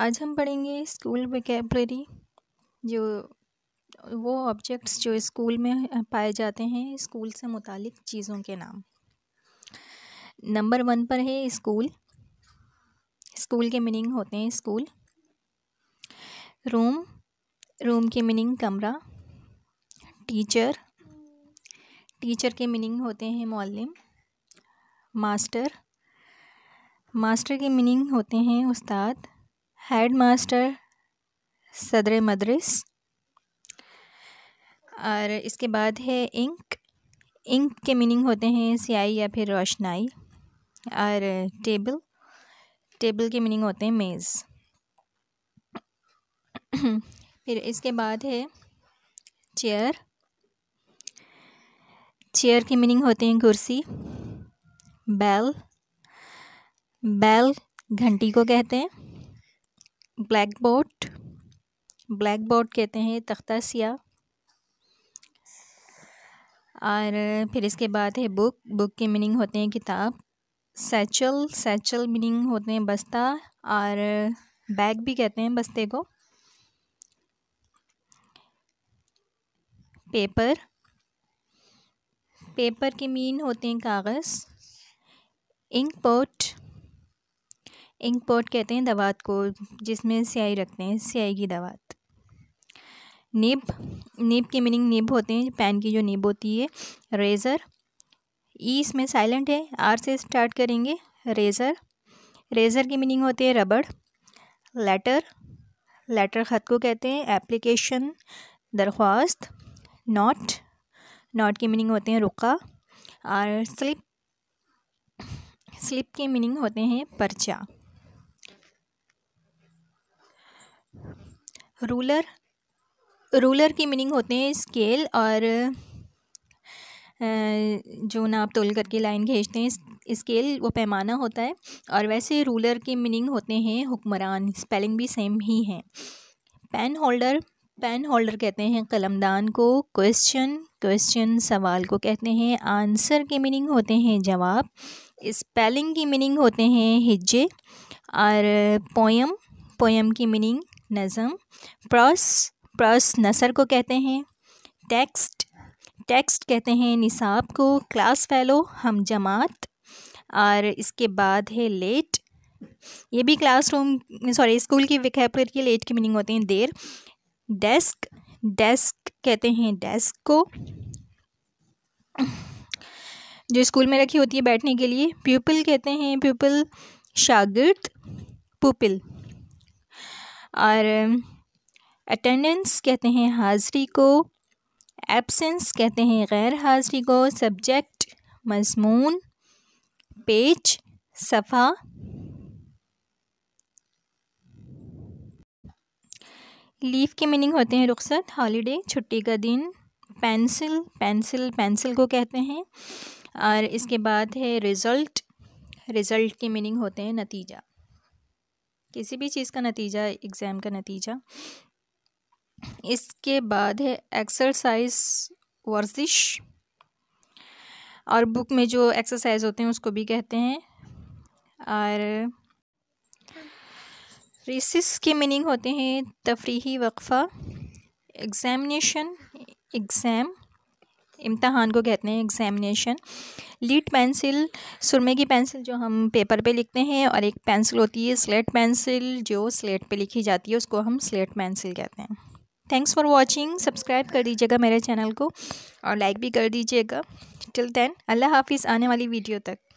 आज हम पढ़ेंगे स्कूल वकेबलरी जो वो ऑब्जेक्ट्स जो स्कूल में पाए जाते हैं स्कूल से मुतालिक चीज़ों के नाम नंबर वन पर है स्कूल स्कूल के मीनिंग होते हैं स्कूल रूम रूम के मीनिंग कमरा टीचर टीचर के मीनिंग होते हैं मौलम मास्टर मास्टर के मीनिंग होते हैं उस्ताद हेड मास्टर सदर मदरस और इसके बाद है इंक इंक के मीनिंग होते हैं स्याही या फिर रोशनाई और टेबल टेबल के मीनिंग होते हैं मेज़ फिर इसके बाद है चेयर चेयर की मीनिंग होते हैं कुर्सी बैल बैल घंटी को कहते हैं ब्लैक बोर्ड ब्लैक बोर्ड कहते हैं तख्ता सिया और फिर इसके बाद है बुक बुक के मीनिंग होते हैं किताब सैचल सैचल मीनिंग होते हैं बस्ता और बैग भी कहते हैं बस्ते को पेपर पेपर के मीन होते हैं कागज़ इंक पोट इंक पॉट कहते हैं दवात को जिसमें स्याही रखते हैं स्याही की दवात नीब नीब की मीनिंग नीब होते हैं पेन की जो नीब होती है रेज़र ई e इसमें साइलेंट है आर से स्टार्ट करेंगे रेज़र रेज़र की मीनिंग होती है रबड़ लेटर लेटर ख़त को कहते हैं एप्लीकेशन दरख्वास्त नॉट नॉट की मीनिंग होते हैं रुका और स्लिप स्लिप के मीनिंग होते हैं पर्चा रूलर रूलर की मीनिंग होते हैं स्केल और जो नाप तोल करके लाइन खींचते हैं स्केल वो पैमाना होता है और वैसे रूलर के मीनिंग होते हैं हुक्मरान स्पेलिंग भी सेम ही है पेन होल्डर पेन होल्डर कहते हैं कलमदान को क्वेश्चन क्वेश्चन सवाल को कहते हैं आंसर के मीनिंग होते हैं जवाब स्पेलिंग की मीनिंग होते हैं हिज्जे और पोयम पोयम की मीनिंग नज़म प्रस प्रस नसर को कहते हैं टेक्स्ट टेक्स्ट कहते हैं निसाब को क्लास फैलो हम जमात और इसके बाद है लेट ये भी क्लासरूम सॉरी स्कूल की विकैपर की लेट की मीनिंग होते हैं देर डेस्क डेस्क कहते हैं डेस्क को जो स्कूल में रखी होती है बैठने के लिए प्यूपल कहते हैं प्यूपल शागिर्द पुपिल और अटेंडेंस कहते हैं हाजिरी को एब्सेंस कहते हैं गैर हाजिरी को सब्जेक्ट मजमून पेज सफ़ा लीव के मीनिंग होते हैं रुखसत हॉलीडे छुट्टी का दिन पेंसिल पेंसिल पेंसिल को कहते हैं और इसके बाद है रिज़ल्ट रिज़ल्ट के मीनिंग होते हैं नतीजा किसी भी चीज़ का नतीजा एग्ज़ाम का नतीजा इसके बाद है एक्सरसाइज वर्जिश और बुक में जो एक्सरसाइज होते हैं उसको भी कहते हैं और रिसिस के मीनिंग होते हैं तफरीही वक्फ़ा एग्ज़ामिनेशन एग्ज़ाम इम्तहान को कहते हैं एग्जामिनेशन लीड पेंसिल सुरमे की पेंसिल जो हम पेपर पे लिखते हैं और एक पेंसिल होती है स्लेट पेंसिल जो स्लेट पे लिखी जाती है उसको हम स्लेट पेंसिल कहते हैं थैंक्स फॉर वॉचिंग सब्सक्राइब कर दीजिएगा मेरे चैनल को और लाइक भी कर दीजिएगा टिल देन अल्लाह हाफिज़ आने वाली वीडियो तक